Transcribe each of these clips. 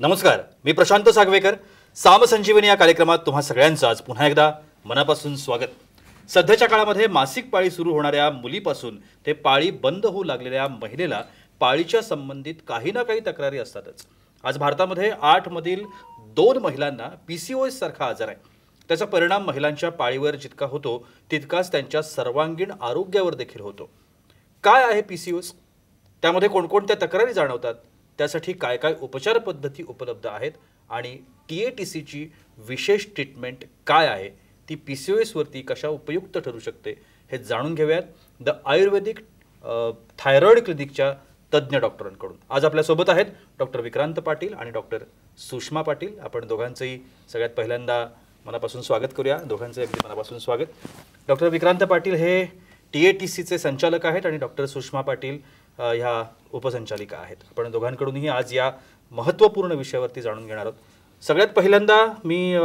नमस्कार मी प्रशांत सागवेकर सामसंजीवनी या कार्यक्रमात तुम्हा सगळ्यांचं आज पुन्हा एकदा मनापासून स्वागत सध्याच्या काळामध्ये मासिक पाळी सुरू होणाऱ्या मुलीपासून ते पाळी बंद होऊ लागलेल्या महिलेला पाळीच्या संबंधित काही ना काही तक्रारी असतातच आज भारतामध्ये आठमधील दोन महिलांना पी सी ओ सारखा आजार आहे त्याचा परिणाम महिलांच्या पाळीवर जितका होतो तितकाच त्यांच्या सर्वांगीण आरोग्यावर देखील होतो काय आहे पी सी ओस त्यामध्ये कोणकोणत्या तक्रारी जाणवतात त्यासाठी काय काय उपचार पद्धती उपलब्ध आहेत आणि टी ए टी सीची विशेष ट्रीटमेंट काय आहे ती पी सी ओ एसवरती कशा उपयुक्त ठरू शकते हे जाणून घेऊयात द आयुर्वेदिक थायरॉइड क्लिनिकच्या तज्ज्ञ डॉक्टरांकडून आज आपल्यासोबत आहेत डॉक्टर विक्रांत पाटील आणि डॉक्टर सुषमा पाटील आपण दोघांचंही सगळ्यात पहिल्यांदा मनापासून स्वागत करूया दोघांचं अगदी मनापासून स्वागत डॉक्टर विक्रांत पाटील हे टी ए टी सीचे संचालक आहेत आणि डॉक्टर सुषमा पाटील ह्या उपसंचालिका आहेत आपण दोघांकडूनही आज या महत्त्वपूर्ण विषयावरती जाणून घेणार आहोत सगळ्यात पहिल्यांदा मी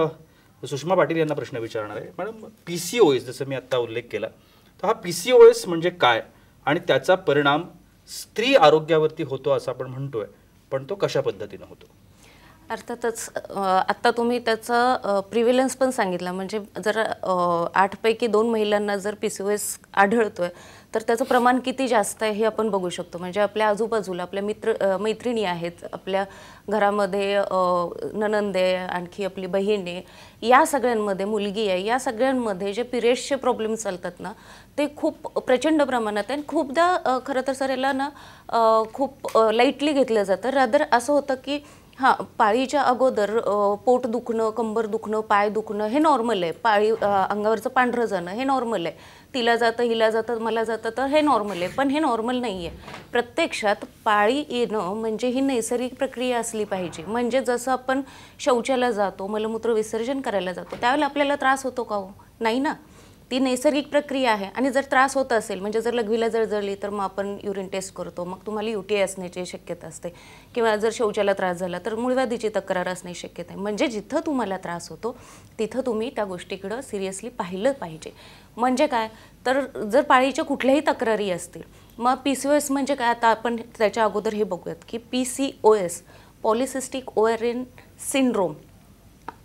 सुषमा पाटील यांना प्रश्न विचारणार आहे madam P C O S जसं मी आत्ता उल्लेख केला तर हा पी सी ओ एस म्हणजे काय आणि त्याचा परिणाम स्त्री आरोग्यावरती होतो असं आपण म्हणतोय पण तो कशा पद्धतीनं होतो अर्थातच आत्ता तुम्ही त्याचा प्रिव्हिलन्स पण सांगितला म्हणजे जर आठपैकी दोन महिलांना जर पी सी ओ एस आढळतो आहे तर त्याचं प्रमाण किती जास्त आहे हे आपण बघू शकतो म्हणजे आपल्या आजूबाजूला आपल्या मित्र मैत्रिणी आहेत आपल्या घरामध्ये ननंदे आणखी आपली बहिणी या सगळ्यांमध्ये मुलगी आहे या सगळ्यांमध्ये जे पिरियड्सचे प्रॉब्लेम चालतात ना ते खूप प्रचंड प्रमाणात आहे खूपदा खरं तर सर याला ना खूप लाईटली घेतलं जातं रादर असं होतं की हां पाळीच्या अगोदर पोट दुखणं कंबर दुखणं पाय दुखणं हे नॉर्मल आहे पाळी अंगावरचं पांढरं जाणं हे नॉर्मल आहे तिला जातं हिला जातं मला जातं तर हे नॉर्मल आहे पण हे नॉर्मल नाही आहे प्रत्यक्षात पाळी येणं म्हणजे ही नैसर्गिक प्रक्रिया असली पाहिजे म्हणजे जसं आपण शौचाला जातो मलमूत्र विसर्जन करायला जातो त्यावेळेला आपल्याला त्रास होतो का हो नाही ना ती नैसर्गिक प्रक्रिया आहे आणि जर त्रास होत असेल म्हणजे जर लघवीला जळजळली तर मग आपण युरिन टेस्ट करतो मग तुम्हाला यू टी आय असण्याची शक्यता असते किंवा जर शौचाला त्रास झाला तर मूळव्याधीची तक्रार असण्याची शक्यता आहे म्हणजे जिथं तुम्हाला त्रास होतो तिथं तुम्ही त्या गोष्टीकडं सिरियसली पाहिलं पाहिजे म्हणजे काय तर जर पाळीच्या कुठल्याही तक्रारी असतील मग पी सी ओ एस म्हणजे काय आता आपण त्याच्या अगोदर हे बघूयात की P C O S polycystic ovarian syndrome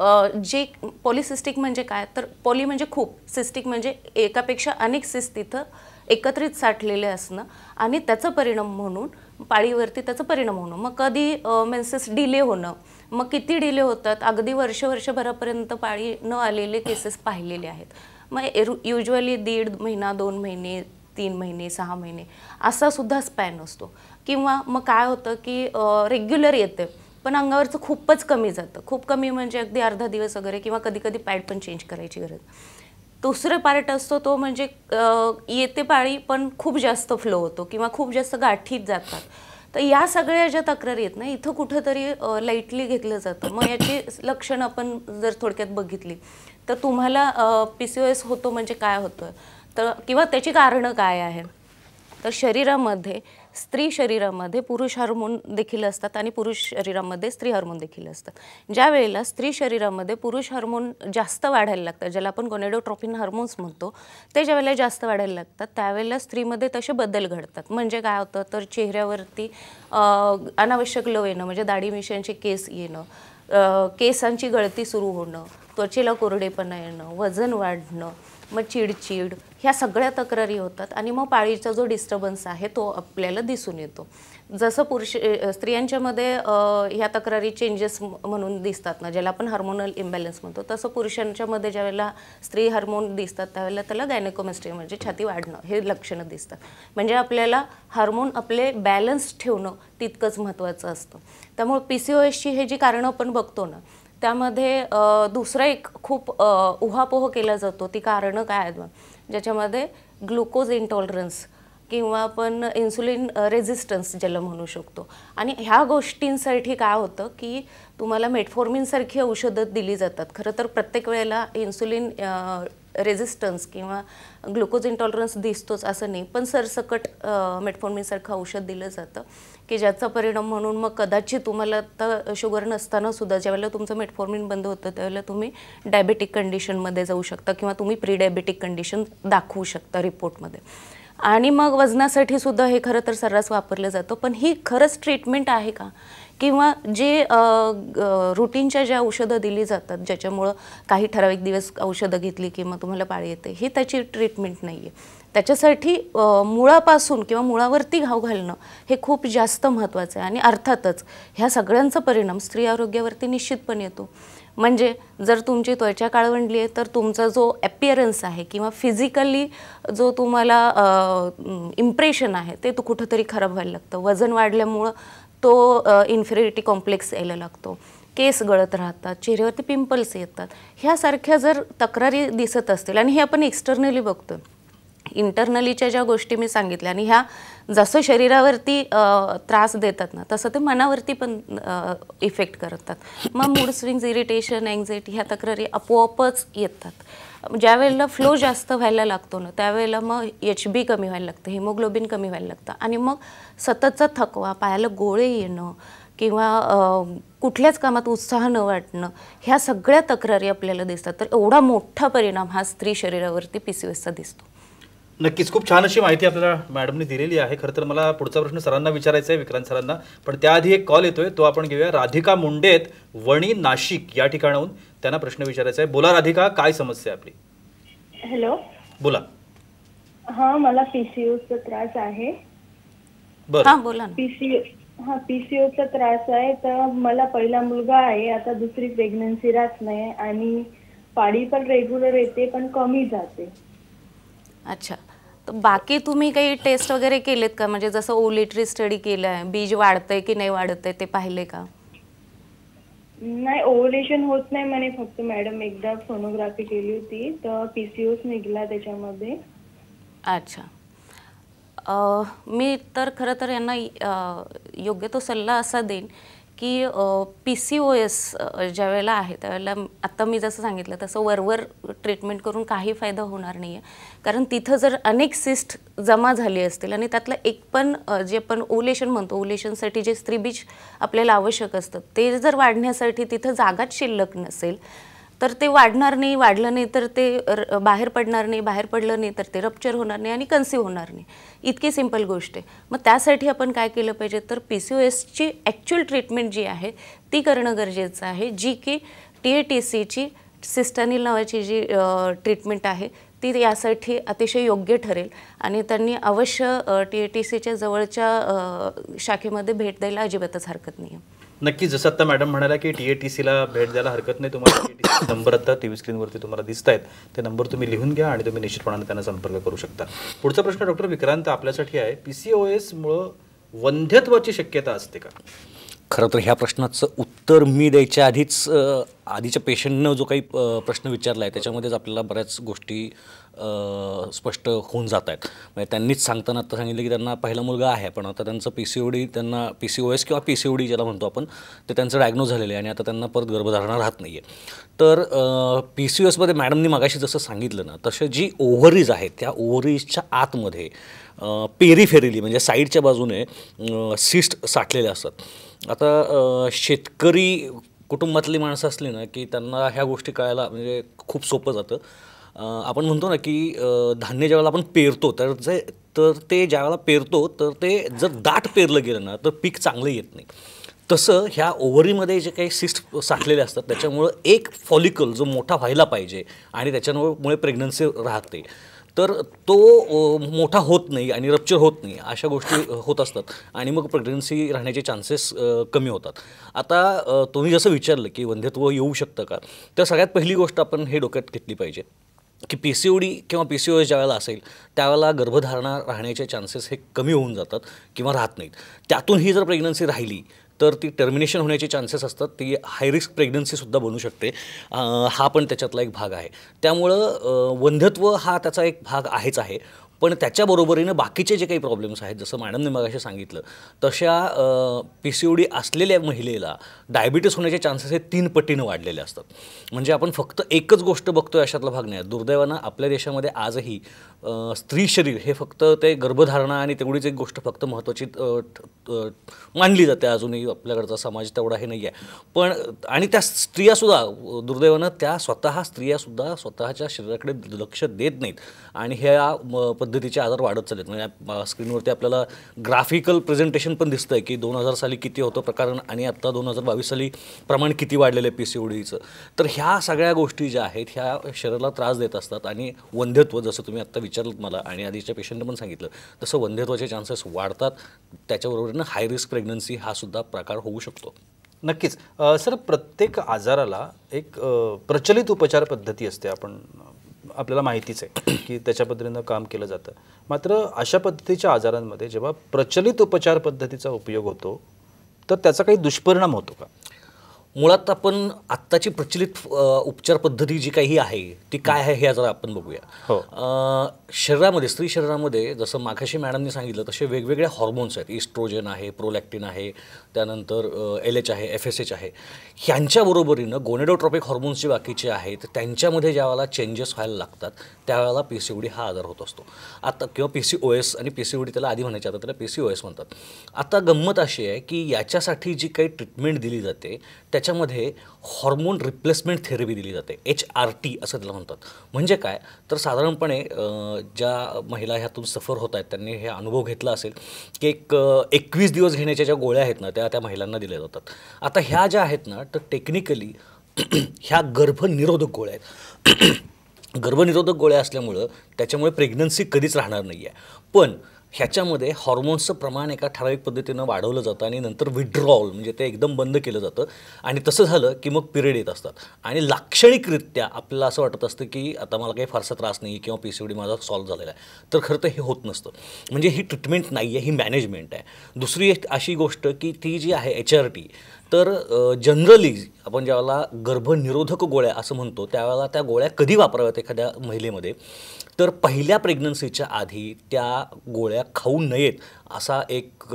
जे पॉलिसिस्टिक म्हणजे काय तर पॉली म्हणजे खूप सिस्टिक म्हणजे एकापेक्षा अनेक सिस्ट तिथं एकत्रित साठलेले असणं आणि त्याचा परिणाम म्हणून पाळीवरती त्याचा परिणाम होणं मग कधी मेन्सेस डिले होणं मग किती डिले होतात अगदी वर्ष वर्षभरापर्यंत पाळी न आलेले केसेस पाहिलेले आहेत मग युजली दीड महिना दोन महिने तीन महिने सहा महिने असा सुद्धा स्पॅन असतो किंवा मग काय होतं की रेग्युलर येते पण अंगावरचं खूपच कमी जातं खूप कमी म्हणजे अगदी अर्धा दिवस वगैरे किंवा कधी कधी पॅड पण चेंज करायची गरज दुसरं पार्ट असतो तो म्हणजे येते पाळी पण खूप जास्त फ्लो होतो किंवा खूप जास्त गाठीत जातात तर या सगळ्या ज्या तक्रारी आहेत ना इथं कुठंतरी लाईटली घेतलं जातं मग याची लक्षणं आपण जर थोडक्यात बघितली तर तुम्हाला पी सी ओ एस होतो म्हणजे काय होतं तर किंवा त्याची कारणं काय आहे तर शरीरामध्ये स्त्री शरीरामध्ये पुरुष हार्मोन देखील असतात आणि पुरुष शरीरामध्ये स्त्री हार्मोन देखील असतात ज्या वेळेला स्त्री शरीरामध्ये पुरुष हार्मोन जास्त वाढायला लागतात ज्याला आपण गोनेडोट्रॉपिन हार्मोन्स म्हणतो ते ज्या वेळेला जास्त वाढायला लागतात त्यावेळेला स्त्रीमध्ये तसे बदल घडतात म्हणजे काय होतं तर चेहऱ्यावरती अनावश्यक लव येणं म्हणजे दाढी मिशांचे केस येणं केसांची गळती सुरू होणं त्वचेला कोरडेपणा येणं वजन वाढणं मग चिडचिड ह्या सगळ्या तक्रारी होतात आणि मग पाळीचा जो डिस्टर्बन्स आहे तो आपल्याला दिसून येतो जसं पुरुष स्त्रियांच्यामध्ये ह्या तक्रारी चेंजेस म्हणून दिसतात ना ज्याला आपण हार्मोनल इम्बॅलन्स म्हणतो तसं पुरुषांच्यामध्ये ज्यावेळेला स्त्री हार्मोन दिसतात त्यावेळेला त्याला गायनेकोमेस्ट्री म्हणजे छाती वाढणं हे लक्षणं दिसतात म्हणजे आपल्याला हार्मोन आपले बॅलन्स ठेवणं तितकंच महत्त्वाचं असतं त्यामुळे पी सी ओ एसची हे जी कारणं आपण बघतो ना त्यामध्ये दुसरं एक खूप उहापोह केला जातो ती कारणं काय आहेत ज्याच्यामध्ये ग्लुकोज इंटॉलरन्स किंवा आपण इन्सुलिन रेझिस्टन्स ज्याला म्हणू शकतो आणि ह्या गोष्टींसाठी काय होतं की तुम्हाला मेटफॉर्मिनसारखी औषधं दिली जातात खरं तर प्रत्येक वेळेला इन्सुलिन रेझिस्टन्स किंवा ग्लुकोज इंटॉलरन्स दिसतोच असं नाही पण सरसकट मेटफॉर्मिनसारखं औषध दिलं जातं की ज्याचा परिणाम म्हणून मग कदाचित तुम्हाला आता शुगर नसताना सुद्धा ज्यावेळेला तुमचं मेटफॉर्मिन बंद होतं त्यावेळेला तुम्ही डायबेटिक कंडिशनमध्ये जाऊ शकता किंवा तुम्ही प्री डायबेटिक कंडिशन दाखवू शकता रिपोर्टमध्ये आणि मग वजनासाठी सुद्धा हे खरं तर सर्रास वापरलं जातं पण ही खरंच ट्रीटमेंट आहे का किंवा जे रुटीनच्या ज्या औषधं दिली जातात ज्याच्यामुळं काही ठराविक दिवस औषधं घेतली किंवा तुम्हाला पाळी येते ही त्याची ट्रीटमेंट नाही आहे त्याच्यासाठी मुळापासून किंवा मुळावरती घाव घालणं हे खूप जास्त महत्त्वाचं आहे आणि अर्थातच ह्या सगळ्यांचा परिणाम स्त्री आरोग्यावरती निश्चितपणे येतो म्हणजे जर तुमची त्वचा काळवंडली आहे तर तुमचा जो ॲपिअरन्स आहे किंवा फिजिकली जो तुम्हाला इम्प्रेशन आहे ते तो कुठंतरी खराब व्हायला लागतं वजन वाढल्यामुळं तो इन्फेरिटी कॉम्प्लेक्स यायला लागतो केस गळत राहतात चेहऱ्यावरती पिंपल्स येतात ह्यासारख्या जर तक्रारी दिसत असतील आणि हे आपण एक्स्टर्नली बघतो इंटरनलीच्या ज्या गोष्टी मी सांगितल्या आणि ह्या जसं शरीरावरती त्रास देतात ना तसं ते मनावरती पण इफेक्ट करतात मग मूड स्विंग्स इरिटेशन अँझायटी ह्या तक्रारी आपोआपच येतात ज्या वेळेला फ्लो जास्त व्हायला लागतो ना त्यावेळेला मग एच बी कमी व्हायला लागतं हिमोग्लोबिन कमी व्हायला लागतं आणि मग सततचा थकवा पायाला गोळे येणं किंवा कुठल्याच कामात उत्साह न वाटणं ह्या सगळ्या तक्रारी आपल्याला दिसतात तर एवढा मोठा परिणाम हा स्त्री शरीरावरती पी सी एसचा दिसतो नक्कीच खूप छान अशी माहिती आपल्याला मॅडमने दिलेली आहे खरं तर मला पुढचा प्रश्न सरांना विचारायचा आहे विक्रांत सरांना पण त्याआधी एक कॉल येतोय तो आपण घेऊया राधिका मुंडेत वणी नाशिक या ठिकाणाहून त्यांना प्रश्न विचारायचा आहे बोला राधिका काय समस्या आहे आपली हॅलो बोला हा मला पीसीओचा त्रास आहे बरं बोला पीसीओ हा पीसीओचा त्रास आहे तर मला पहिला मुलगा आहे आता दुसरी प्रेग्नन्सी राहत नाही आणि पाळी पण रेग्युलर येते पण कमी जाते अच्छा बाकी तुम्ही काही टेस्ट वगैरे केलेत का म्हणजे जसं ओलिटरी स्टडी केलं आहे बीज वाढतंय की नाही वाढतंय ते पाहिले का नाही ओव्हलेशन होत नाही म्हणे फक्त मॅडम एकदा सोनोग्राफी केली होती तर पीसीओस निघला त्याच्यामध्ये अच्छा मी तर खरं तर यांना योग्य तो सल्ला असा देईन की पी सी ओ एस ज्या वेळेला आहे त्यावेळेला आत्ता मी जसं सांगितलं तसं वरवर ट्रीटमेंट करून काही फायदा होणार नाही आहे कारण तिथं जर अनेक सिस्ट जमा झाली असतील आणि त्यातलं एक पण जे आपण ओलेशन म्हणतो ओलेशनसाठी जे स्त्रीबीज आपल्याला आवश्यक असतं ते जर वाढण्यासाठी तिथं जागाच शिल्लक नसेल तर ते वाढणार नाही वाढलं नाही तर ते बाहेर पडणार नाही बाहेर पडलं नाही तर ते रप्चर होणार नाही आणि कन्सिव्ह होणार नाही इतकी सिम्पल गोष्ट आहे मग त्यासाठी आपण काय केलं पाहिजे तर पी सी ओ एसची ॲक्च्युअल ट्रीटमेंट जी आहे ती करणं गरजेचं आहे जी की टी ए टी सीची सिस्टनिल नावाची जी ट्रीटमेंट आहे ती यासाठी अतिशय योग्य ठरेल आणि त्यांनी अवश्य टी ए टी सीच्या जवळच्या शाखेमध्ये भेट द्यायला अजिबातच हरकत नाही आहे नक्की जसं आता मॅडम म्हणाल्या की टी ए टी सीला भेट द्यायला हरकत नाही तुम्हाला टी टी नंबर आता टी व्ही स्क्रीनवरती तुम्हाला दिसत आहेत ते नंबर तुम्ही लिहून घ्या आणि तुम्ही निश्चितपणाने त्यांना संपर्क करू शकता पुढचा प्रश्न डॉक्टर विक्रांत आपल्यासाठी आहे पी सी ओ एसमुळं वंध्यत्वाची शक्यता असते का खरं तर ह्या प्रश्नाचं उत्तर मी द्यायच्या आधीच आधीच्या पेशंटनं जो काही प्रश्न विचारला आहे त्याच्यामध्येच आपल्याला बऱ्याच गोष्टी स्पष्ट होऊन जात आहेत म्हणजे त्यांनीच सांगताना आता सांगितलं की त्यांना पहिला मुलगा आहे पण आता त्यांचं पी सी ओ डी त्यांना पी सी ओ एस किंवा पी सी ओ डी ज्याला म्हणतो आपण ते त्यांचं डायग्नोज झालेलं आहे आणि आता त्यांना परत गर्भधारणा राहत नाही आहे तर पी सी ओ एसमध्ये मॅडमनी मागाशी जसं सांगितलं ना तसं जी ओव्हरीज आहेत त्या ओव्हरीजच्या आतमध्ये पेरीफेरिली म्हणजे साईडच्या बाजूने सिस्ट साठलेल्या असतात आता शेतकरी कुटुंबातली माणसं असली ना की त्यांना ह्या गोष्टी कळायला म्हणजे खूप सोपं जातं आपण म्हणतो ना की धान्य वेळेला आपण पेरतो तर जे तर ते वेळेला पेरतो तर ते जर दाट पेरलं गेलं ना तर पीक चांगलं येत नाही तसं ह्या ओव्हरीमध्ये जे काही सिस्ट साठलेले असतात त्याच्यामुळं एक फॉलिकल जो मोठा व्हायला पाहिजे आणि त्याच्यामुळे प्रेग्नन्सी राहते तर तो मोठा होत नाही आणि रप्चर होत नाही अशा गोष्टी होत असतात आणि मग प्रेग्नन्सी राहण्याचे चान्सेस कमी होतात आता तुम्ही जसं विचारलं की वंध्यत्व येऊ शकतं का तर सगळ्यात पहिली गोष्ट आपण हे डोक्यात घेतली पाहिजे की पी सी ओ डी किंवा पी सी ओ एस ज्यावेळेला असेल त्यावेळेला गर्भधारणा राहण्याचे चान्सेस हे कमी होऊन जातात किंवा राहत नाहीत त्यातूनही ही जर प्रेग्नन्सी राहिली तर ती टर्मिनेशन होण्याचे चान्सेस असतात ती हाय रिस्क प्रेग्नन्सीसुद्धा बनू शकते हा पण त्याच्यातला एक भाग आहे त्यामुळं वंध्यत्व हा त्याचा एक भाग आहेच आहे पण त्याच्याबरोबरीनं बाकीचे जे काही प्रॉब्लेम्स आहेत जसं मॅडमने मगाशी सांगितलं तशा पी सी ओ डी असलेल्या महिलेला डायबिटीस होण्याचे चान्सेस हे तीन पटीनं वाढलेले असतात म्हणजे आपण फक्त एकच गोष्ट बघतोय अशातला भाग नाही दुर्दैवानं आपल्या देशामध्ये आजही स्त्री शरीर हे फक्त ते गर्भधारणा आणि तेवढीच एक गोष्ट फक्त महत्त्वाची मानली जाते अजूनही आपल्याकडचा समाज तेवढा हे नाही आहे पण आणि त्या स्त्रियासुद्धा दुर्दैवानं त्या स्वतः स्त्रियासुद्धा स्वतःच्या शरीराकडे लक्ष देत नाहीत आणि ह्या पद्धतीचे आजार वाढत चालत म्हणजे स्क्रीनवरती आपल्याला ग्राफिकल प्रेझेंटेशन पण दिसतं आहे की दोन हजार साली किती होतं प्रकरण आणि आत्ता दोन हजार बावीस साली प्रमाण किती वाढलेलं आहे पी सी ओ तर ह्या सगळ्या गोष्टी ज्या आहेत ह्या शरीराला त्रास देत असतात आणि वंध्यत्व जसं तुम्ही आत्ता विचार विचारलं मला आणि आधीच्या पेशंटनं पण सांगितलं तसं वंध्यत्वाचे चान्सेस वाढतात त्याच्याबरोबरीनं हाय रिस्क प्रेग्नन्सी हा सुद्धा प्रकार होऊ शकतो नक्कीच सर प्रत्येक आजाराला एक प्रचलित उपचार पद्धती असते आपण आपल्याला माहितीच आहे की त्याच्या पद्धतीनं काम केलं जातं मात्र अशा पद्धतीच्या आजारांमध्ये जेव्हा प्रचलित उपचार पद्धतीचा उपयोग होतो तर त्याचा काही दुष्परिणाम होतो का मुळात आपण आत्ताची प्रचलित उपचार पद्धती जी काही आहे ती काय आहे हे जरा आपण बघूया हो. शरीरामध्ये स्त्री शरीरामध्ये जसं माघाशी मॅडमने सांगितलं तसे वेगवेगळे हॉर्मोन्स आहेत इस्ट्रोजन आहे प्रोलॅक्टिन आहे त्यानंतर एल एच आहे एफ एस एच आहे ह्यांच्याबरोबरीनं बरोबरीनं गोनेडोट्रॉपिक हॉर्मोन्स जे बाकीचे आहेत त्यांच्यामध्ये ज्या वेळेला चेंजेस व्हायला लागतात त्यावेळेला पी सी डी हा आजार होत असतो आता किंवा पी सी ओ एस आणि पी सी डी त्याला आधी म्हणायचे आता त्याला पी सी ओ एस म्हणतात आता गंमत अशी आहे की याच्यासाठी जी काही ट्रीटमेंट दिली जाते त्या त्याच्यामध्ये हॉर्मोन रिप्लेसमेंट थेरपी दिली जाते एच आर टी असं त्याला म्हणतात म्हणजे काय तर साधारणपणे ज्या महिला ह्यातून सफर होत आहेत त्यांनी हे अनुभव घेतला असेल की एक एकवीस दिवस घेण्याच्या ज्या गोळ्या आहेत ना त्या त्या महिलांना दिल्या जातात आता ह्या ज्या आहेत ना तर टेक्निकली ह्या गर्भनिरोधक गोळ्या आहेत गर्भनिरोधक गोळ्या असल्यामुळं त्याच्यामुळे प्रेग्नन्सी कधीच राहणार नाही आहे पण ह्याच्यामध्ये हॉर्मोन्सचं प्रमाण एका ठराविक पद्धतीनं वाढवलं जातं आणि नंतर विड्रॉल म्हणजे ते एकदम बंद केलं जातं आणि तसं झालं की मग पिरियड येत असतात आणि लाक्षणिकरित्या आपल्याला असं वाटत असतं की आता मला काही फारसा त्रास नाही किंवा पी सी डी माझा सॉल्व्ह झालेला आहे तर खरं तर हे होत नसतं म्हणजे ही ट्रीटमेंट नाही आहे ही मॅनेजमेंट आहे दुसरी एक अशी गोष्ट की ती जी आहे एच आर टी तर जनरली आपण ज्यावेळेला गर्भनिरोधक गोळ्या असं म्हणतो त्यावेळेला त्या गोळ्या कधी वापराव्यात एखाद्या महिलेमध्ये तर पहिल्या प्रेग्नन्सीच्या आधी त्या गोळ्या खाऊ नयेत असा एक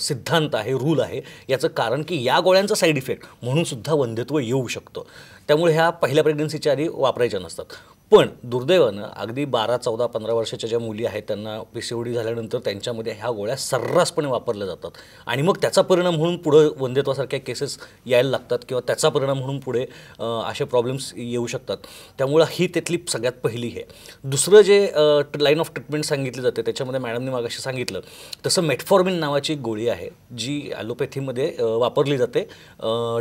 सिद्धांत आहे रूल आहे याचं कारण की या गोळ्यांचा साईड इफेक्ट म्हणूनसुद्धा वंध्यत्व येऊ शकतं त्यामुळे ह्या पहिल्या प्रेग्नन्सीच्या आधी वापरायच्या नसतात पण दुर्दैवानं अगदी बारा चौदा पंधरा वर्षाच्या ज्या मुली आहेत त्यांना पी पीसीओडी झाल्यानंतर त्यांच्यामध्ये ह्या गोळ्या सर्रासपणे वापरल्या जातात आणि मग त्याचा परिणाम म्हणून पुढं वंदेत्वासारख्या केसेस यायला लागतात किंवा त्याचा परिणाम म्हणून पुढे असे प्रॉब्लेम्स येऊ शकतात त्यामुळं ही त्यातली सगळ्यात पहिली आहे दुसरं जे लाईन ऑफ ट्रीटमेंट सांगितली जाते त्याच्यामध्ये मॅडमने मागाशी सांगितलं तसं मेटफॉर्मिन नावाची गोळी आहे जी ॲलोपॅथीमध्ये वापरली जाते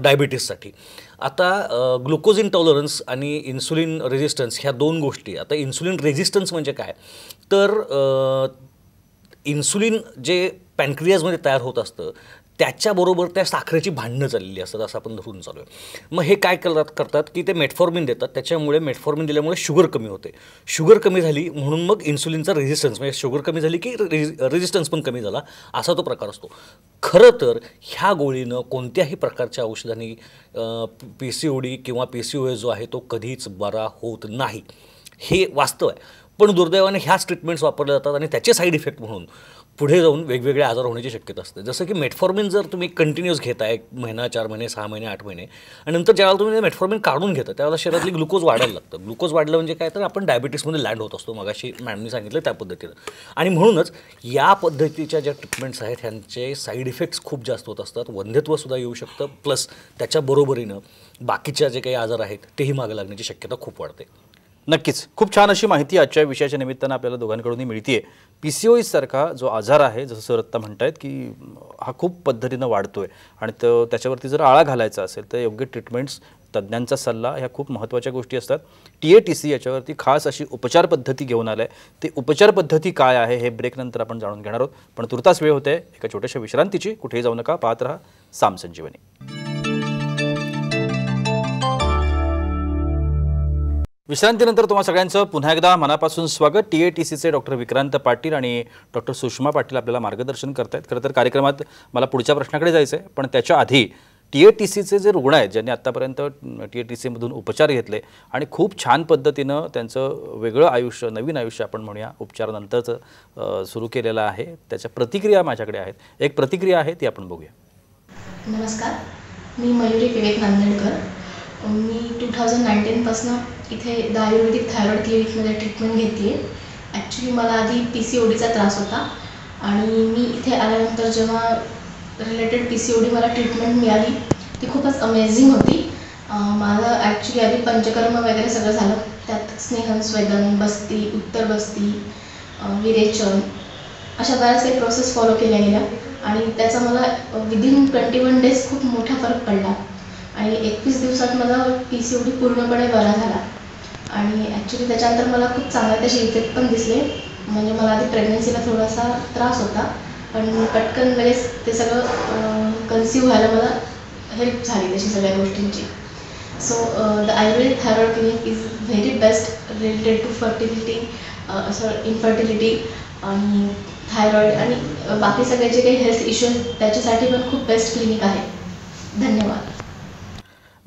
डायबिटीससाठी आता ग्लुकोज इंटॉलरन्स आणि इन्सुलिन रेझिस्टन्स ह्या दोन गोष्टी आता इन्सुलिन रेझिस्टन्स म्हणजे काय तर इन्सुलिन जे पॅनक्रियाजमध्ये तयार होत असतं त्याच्याबरोबर त्या साखरेची भांडणं चाललेली असतात असं आपण धरून चालू आहे मग हे काय करतात करतात की ते मेटफॉर्मिन देतात त्याच्यामुळे मेटफॉर्मिन दिल्यामुळे शुगर कमी होते शुगर कमी झाली म्हणून मग इन्सुलिनचा रेझिस्टन्स म्हणजे शुगर कमी झाली की रेझिस्टन्स पण कमी झाला असा तो प्रकार असतो खरं तर ह्या गोळीनं कोणत्याही प्रकारच्या औषधांनी पी सी ओ डी किंवा पी सी ओ एस जो आहे तो कधीच बरा होत नाही हे वास्तव आहे पण दुर्दैवाने ह्याच ट्रीटमेंट्स वापरल्या जातात आणि त्याचे साईड इफेक्ट म्हणून पुढे जाऊन वेगवेगळे आजार होण्याची शक्यता असते जसं की मेटफॉर्मिन जर तुम्ही कंटिन्युअस घेता एक महिना चार महिने सहा महिने आठ महिने आणि नंतर ज्यावेळेला तुम्ही मेटफॉर्मिन काढून घेता त्यावेळेला शरीरातली ग्लुकोज वाढायला लागतं ग्लुकोज वाढलं म्हणजे काय तर आपण डायबिटीसमध्ये लँड होत असतो मगाशी मॅमनी सांगितलं त्या पद्धतीनं आणि म्हणूनच या पद्धतीच्या ज्या ट्रीटमेंट्स आहेत ह्यांचे साईड इफेक्ट्स खूप जास्त होत असतात वंध्यत्वसुद्धा येऊ शकतं प्लस त्याच्याबरोबरीनं बाकीच्या जे काही आजार आहेत तेही मागं लागण्याची शक्यता खूप वाढते नक्कीच खूप छान अशी माहिती आजच्या विषयाच्या निमित्तानं आपल्याला दोघांकडूनही मिळते पी सी ओ सारखा जो आजार आहे जसं सरत्ता आहेत की हा खूप पद्धतीनं वाढतो आहे आणि तर त्याच्यावरती जर आळा घालायचा असेल तर योग्य ट्रीटमेंट्स तज्ज्ञांचा सल्ला ह्या खूप महत्त्वाच्या गोष्टी असतात टी ए टी सी याच्यावरती खास अशी उपचार पद्धती घेऊन आलं आहे ते उपचार पद्धती काय आहे हे ब्रेकनंतर आपण जाणून घेणार आहोत पण तुर्तास वेळ होते एका छोट्याशा विश्रांतीची कुठेही जाऊ नका पाहत राहा साम संजीवनी विश्रांतीनंतर तुम्हाला सगळ्यांचं पुन्हा एकदा मनापासून स्वागत टी ए टी सीचे डॉक्टर विक्रांत पाटील आणि डॉक्टर सुषमा पाटील आपल्याला मार्गदर्शन करत आहेत खरं तर कार्यक्रमात मला पुढच्या प्रश्नाकडे जायचं आहे पण त्याच्या आधी टी ए टी सीचे जे रुग्ण आहेत ज्यांनी आत्तापर्यंत टी ए टी सीमधून उपचार घेतले आणि खूप छान पद्धतीनं त्यांचं वेगळं आयुष्य नवीन आयुष्य आपण म्हणूया उपचारानंतरच सुरू केलेलं आहे त्याच्या प्रतिक्रिया माझ्याकडे आहेत एक प्रतिक्रिया आहे ती आपण बघूया नमस्कार मी मयुरी विवेक नांदेडकर मी टू थाउजंड नाईन्टीनपासनं इथे दायुर्वेदिक आयुर्वेदिक थायरॉईड क्लिनिकमध्ये ट्रीटमेंट घेते आहे ॲक्च्युली मला आधी पी सी ओ डीचा त्रास होता आणि मी इथे आल्यानंतर जेव्हा रिलेटेड पी सी ओ मला ट्रीटमेंट मिळाली ती खूपच अमेझिंग होती मला ॲक्च्युली आधी पंचकर्म वगैरे सगळं झालं त्यात स्नेहन स्वेदन बस्ती उत्तर बस्ती विरेचन अशा बऱ्याच काही प्रोसेस फॉलो केल्या गेल्या आणि त्याचा मला विदिन ट्वेंटी वन डेज खूप मोठा फरक पडला आणि एकवीस दिवसात मला पी सी ओ डी पूर्णपणे बरा झाला आणि ॲक्च्युली त्याच्यानंतर मला खूप चांगले त्याचे इफेक्ट पण दिसले म्हणजे मला आधी प्रेग्नन्सीला थोडासा त्रास होता पण पटकन लगेच ते सगळं कन्सिव्ह व्हायला मला हेल्प झाली त्याची सगळ्या गोष्टींची so the Ayurvedic thyroid clinic is very best related to fertility sorry infertility आणि थायरॉइड आणि बाकी सगळे जे काही हेल्थ इश्यूज त्याच्यासाठी पण खूप बेस्ट क्लिनिक आहे धन्यवाद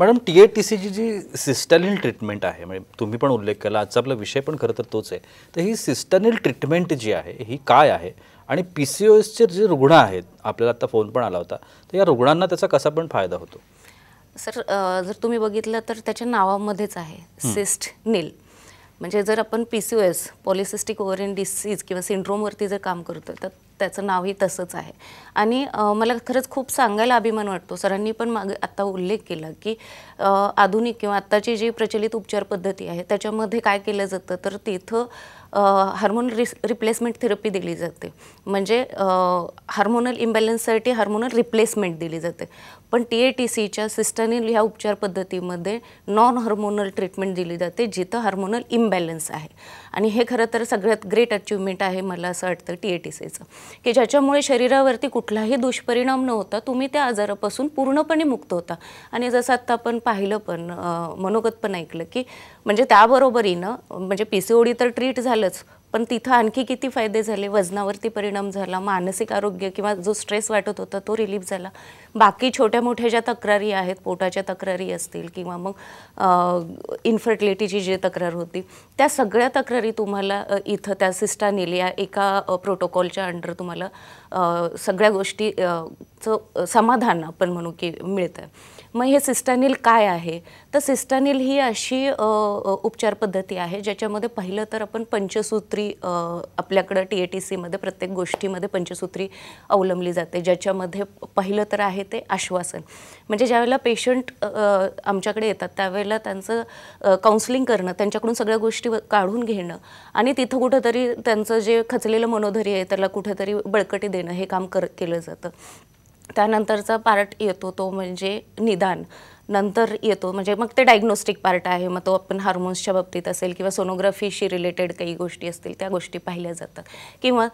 मॅडम टी ए टी सीची जी सिस्टनिल ट्रीटमेंट आहे म्हणजे तुम्ही पण उल्लेख केला आजचा आपला विषय पण खरं तर तोच आहे तर ही सिस्टनिल ट्रीटमेंट जी आहे ही काय आहे आणि पी सी ओ एसचे जे रुग्ण आहेत आपल्याला आता फोन पण आला होता तर या रुग्णांना त्याचा कसा पण फायदा होतो सर जर तुम्ही बघितलं तर त्याच्या नावामध्येच आहे सिस्ट म्हणजे जर आपण P C O S polycystic ovarian disease किंवा सिंड्रोमवरती जर काम करतो तर त्याचं नावही तसंच आहे आणि मला खरंच खूप सांगायला अभिमान वाटतो सरांनी पण माग आत्ता उल्लेख केला की आधुनिक किंवा आत्ताची जी प्रचलित उपचार पद्धती आहे त्याच्यामध्ये काय केलं जातं तर तिथं हार्मोन रिस रिप्लेसमेंट थेरपी दिली जाते म्हणजे हार्मोनल इम्बॅलन्ससाठी हार्मोनल रिप्लेसमेंट दिली जाते पण टी ए टी सीच्या सिस्टनिल ह्या उपचार पद्धतीमध्ये नॉन हार्मोनल ट्रीटमेंट दिली जाते जिथं हार्मोनल इम्बॅलन्स आहे आणि हे खरं तर सगळ्यात ग्रेट अचिव्हमेंट आहे मला असं वाटतं टी ए टी सीचं की ज्याच्यामुळे शरीरावरती कुठलाही दुष्परिणाम न होता तुम्ही त्या आजारापासून पूर्णपणे मुक्त होता आणि जसं आत्ता आपण पाहिलं पण मनोगत पण ऐकलं की म्हणजे त्याबरोबरीनं म्हणजे पी तर ट्रीट झालंच पण तिथं आणखी किती फायदे झाले वजनावरती परिणाम झाला मानसिक आरोग्य किंवा जो स्ट्रेस वाटत होता तो रिलीफ झाला बाकी छोट्या मोठ्या ज्या तक्रारी आहेत पोटाच्या तक्रारी असतील किंवा मग इन्फर्टिलिटीची जी तक्रार होती त्या सगळ्या तक्रारी तुम्हाला इथं त्या सिस्टानेल या एका प्रोटोकॉलच्या अंडर तुम्हाला सगळ्या गोष्टीचं समाधान आपण म्हणू की मिळतं मग हे सिस्टानिल काय आहे तर सिस्टॅनिल ही अशी उपचार पद्धती आहे ज्याच्यामध्ये पहिलं तर आपण पंचसूत्री आपल्याकडं टी ए टी सीमध्ये प्रत्येक गोष्टीमध्ये पंचसूत्री अवलंबली जाते ज्याच्यामध्ये पहिलं तर आहे ते आश्वासन म्हणजे ज्यावेळेला पेशंट आमच्याकडे येतात त्यावेळेला त्यांचं काउन्सलिंग करणं त्यांच्याकडून सगळ्या गोष्टी काढून घेणं आणि तिथं कुठंतरी त्यांचं जे खचलेलं मनोधैर्य आहे त्याला कुठंतरी बळकटी देणं हे काम कर केलं जातं त्यानंतरचा पार्ट येतो तो म्हणजे निदान नंतर येतो म्हणजे मग ते डायग्नोस्टिक पार्ट आहे मग तो आपण हार्मोन्सच्या बाबतीत असेल किंवा सोनोग्राफीशी रिलेटेड काही गोष्टी असतील त्या गोष्टी पाहिल्या जातात किंवा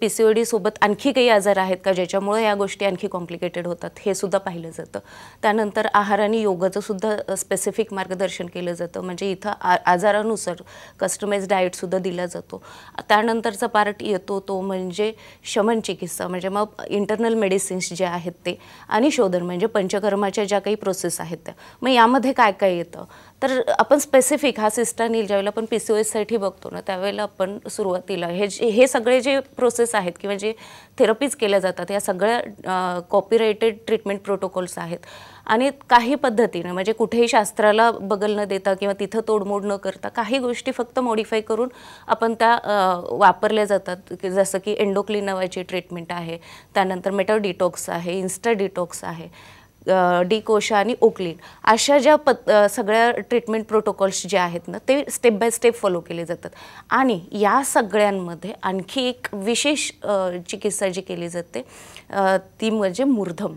पी सी ओ डीसोबत आणखी काही आजार आहेत का ज्याच्यामुळे या गोष्टी आणखी कॉम्प्लिकेटेड होतात हे सुद्धा पाहिलं जातं त्यानंतर आहार आणि योगाचं सुद्धा स्पेसिफिक मार्गदर्शन केलं जातं म्हणजे इथं आ आजारानुसार कस्टमाइज डाएटसुद्धा दिला जातो त्यानंतरचा पार्ट येतो तो म्हणजे शमन चिकित्सा म्हणजे मग इंटरनल मेडिसिन्स जे आहेत ते आणि शोधन म्हणजे पंचकर्माच्या ज्या काही प्रोसेस आहेत येतं मग यामध्ये काय काय येतं तर आपण स्पेसिफिक हा सिस्टम येईल ज्यावेळेला आपण पी सी ओ एससाठी बघतो ना त्यावेळेला आपण सुरुवातीला हे जे हे सगळे जे प्रोसेस आहेत किंवा जे थेरपीज केल्या जातात या सगळ्या कॉपीरायटेड ट्रीटमेंट प्रोटोकॉल्स आहेत आणि काही पद्धतीनं म्हणजे कुठेही शास्त्राला बगल न देता किंवा तिथं तोडमोड न करता काही गोष्टी फक्त मॉडिफाय करून आपण त्या वापरल्या जातात जसं की एंडोक्लिन नावाची ट्रीटमेंट आहे त्यानंतर मेटर डिटॉक्स आहे इन्स्टा डिटॉक्स आहे डी कोशा आणि ओक्लिन अशा ज्या प सगळ्या ट्रीटमेंट प्रोटोकॉल्स जे आहेत ना ते स्टेप बाय स्टेप फॉलो केले जातात आणि या सगळ्यांमध्ये आणखी एक विशेष चिकित्सा जी केली जाते ती म्हणजे मुर्धम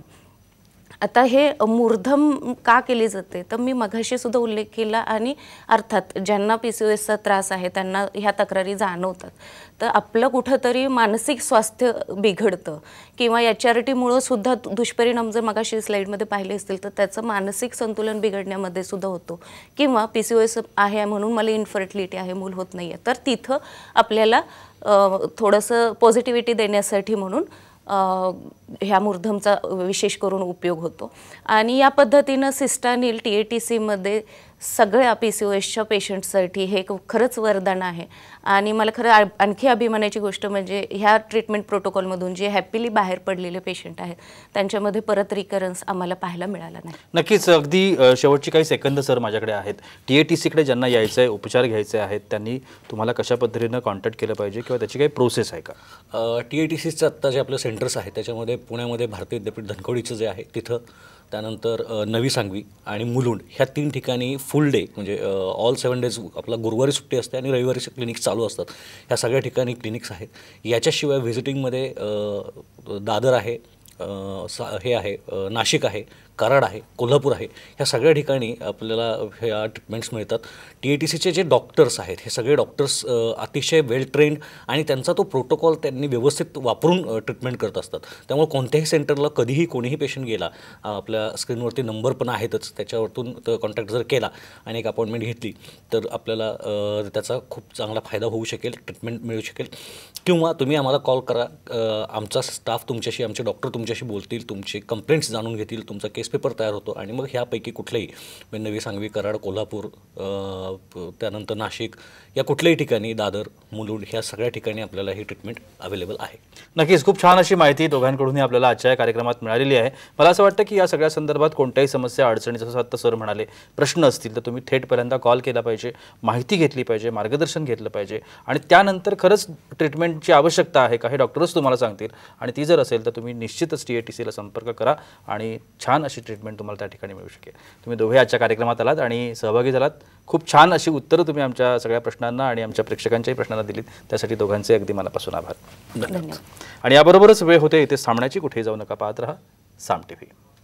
आता हे मूर्धम का केली जाते तर मी मघाशी सुद्धा उल्लेख केला आणि अर्थात ज्यांना पी सी एसचा त्रास आहे त्यांना ह्या तक्रारी जाणवतात तर आपलं कुठंतरी मानसिक स्वास्थ्य बिघडतं किंवा एच आर टीमुळं सुद्धा दुष्परिणाम जर मगाशी स्लाईडमध्ये पाहिले असतील तर त्याचं मानसिक संतुलन बिघडण्यामध्ये सुद्धा होतो किंवा पी सी ओ एस आहे म्हणून मला इन्फर्टिलिटी आहे मूल होत नाही आहे तर तिथं आपल्याला थोडंसं पॉझिटिव्हिटी देण्यासाठी म्हणून ह्या मुर्धमचा विशेष करून उपयोग होतो आणि या पद्धतीनं सिस्टानील टी ए टी सीमध्ये सगळ्या पी सी ओ एसच्या पेशंटसाठी हे एक खरंच वरदान आहे आणि मला खरं आणखी अभिमानाची गोष्ट म्हणजे ह्या ट्रीटमेंट प्रोटोकॉलमधून जे हॅपीली बाहेर पडलेले पेशंट आहेत त्यांच्यामध्ये परत रिकरन्स आम्हाला पाहायला मिळाला नाही नक्कीच अगदी शेवटची काही सेकंद सर माझ्याकडे आहेत टी ए टी सीकडे ज्यांना यायचं आहे उपचार घ्यायचे आहेत त्यांनी तुम्हाला कशा पद्धतीनं कॉन्टॅक्ट केलं पाहिजे किंवा त्याची काही प्रोसेस आहे का टी ए टी सीचं आत्ता जे आपलं सेंटर्स आहे त्याच्यामध्ये पुण्यामध्ये भारतीय विद्यापीठ धनकवडीचं जे आहे तिथं त्यानंतर नवी सांगवी आणि मुलुंड ह्या तीन ठिकाणी फुल डे म्हणजे ऑल सेवन डेज आपला गुरुवारी सुट्टी असते आणि रविवारी क्लिनिक्स चालू असतात ह्या सगळ्या ठिकाणी क्लिनिक्स आहेत याच्याशिवाय व्हिजिटिंगमध्ये दादर आहे सा हे आहे नाशिक आहे कराड आहे कोल्हापूर आहे ह्या सगळ्या ठिकाणी आपल्याला ह्या ट्रीटमेंट्स मिळतात टी ए टी सीचे जे डॉक्टर्स आहेत हे सगळे डॉक्टर्स अतिशय वेल ट्रेन्ड आणि त्यांचा तो प्रोटोकॉल त्यांनी व्यवस्थित वापरून ट्रीटमेंट करत असतात त्यामुळे कोणत्याही सेंटरला कधीही कोणीही पेशंट गेला आपल्या स्क्रीनवरती नंबर पण आहेतच त्याच्यावरतून कॉन्टॅक्ट जर केला आणि एक अपॉइंटमेंट घेतली तर आपल्याला त्याचा खूप चांगला फायदा होऊ शकेल ट्रीटमेंट मिळू शकेल किंवा तुम्ही आम्हाला कॉल करा आमचा स्टाफ तुमच्याशी आमचे डॉक्टर तुमच्याशी बोलतील तुमचे कंप्लेंट्स जाणून घेतील तुमचा केस पेपर तयार होतो आणि मग ह्यापैकी कुठलंही म्हणजे नवी सांगवी कराड कोल्हापूर त्यानंतर नाशिक या कुठल्याही ठिकाणी दादर मुलुंड ह्या सगळ्या ठिकाणी आपल्याला ही ट्रीटमेंट अवेलेबल आहे नक्कीच खूप छान अशी माहिती दोघांकडूनही आपल्याला आजच्या या कार्यक्रमात मिळालेली आहे मला असं वाटतं की या सगळ्या संदर्भात कोणत्याही समस्या अडचणी जसं आता सर म्हणाले प्रश्न असतील तर तुम्ही थेट पहिल्यांदा कॉल केला पाहिजे माहिती घेतली पाहिजे मार्गदर्शन घेतलं पाहिजे आणि त्यानंतर खरंच ट्रीटमेंटची आवश्यकता आहे का हे डॉक्टरच तुम्हाला सांगतील आणि ती जर असेल तर तुम्ही निश्चितच टी ए टी सीला संपर्क करा आणि छान अशी अशी ट्रीटमेंट तुम्हाला त्या ठिकाणी मिळू शकेल तुम्ही दोघे आजच्या कार्यक्रमात आलात आणि सहभागी झालात खूप छान अशी उत्तरं तुम्ही आमच्या सगळ्या प्रश्नांना आणि आमच्या प्रेक्षकांच्याही प्रश्नांना दिलीत त्यासाठी दोघांचे अगदी मनापासून आभार धन्यवाद आणि याबरोबरच वेळ होते इथे सामण्याची कुठेही जाऊ नका पाहत राहा साम टी व्ही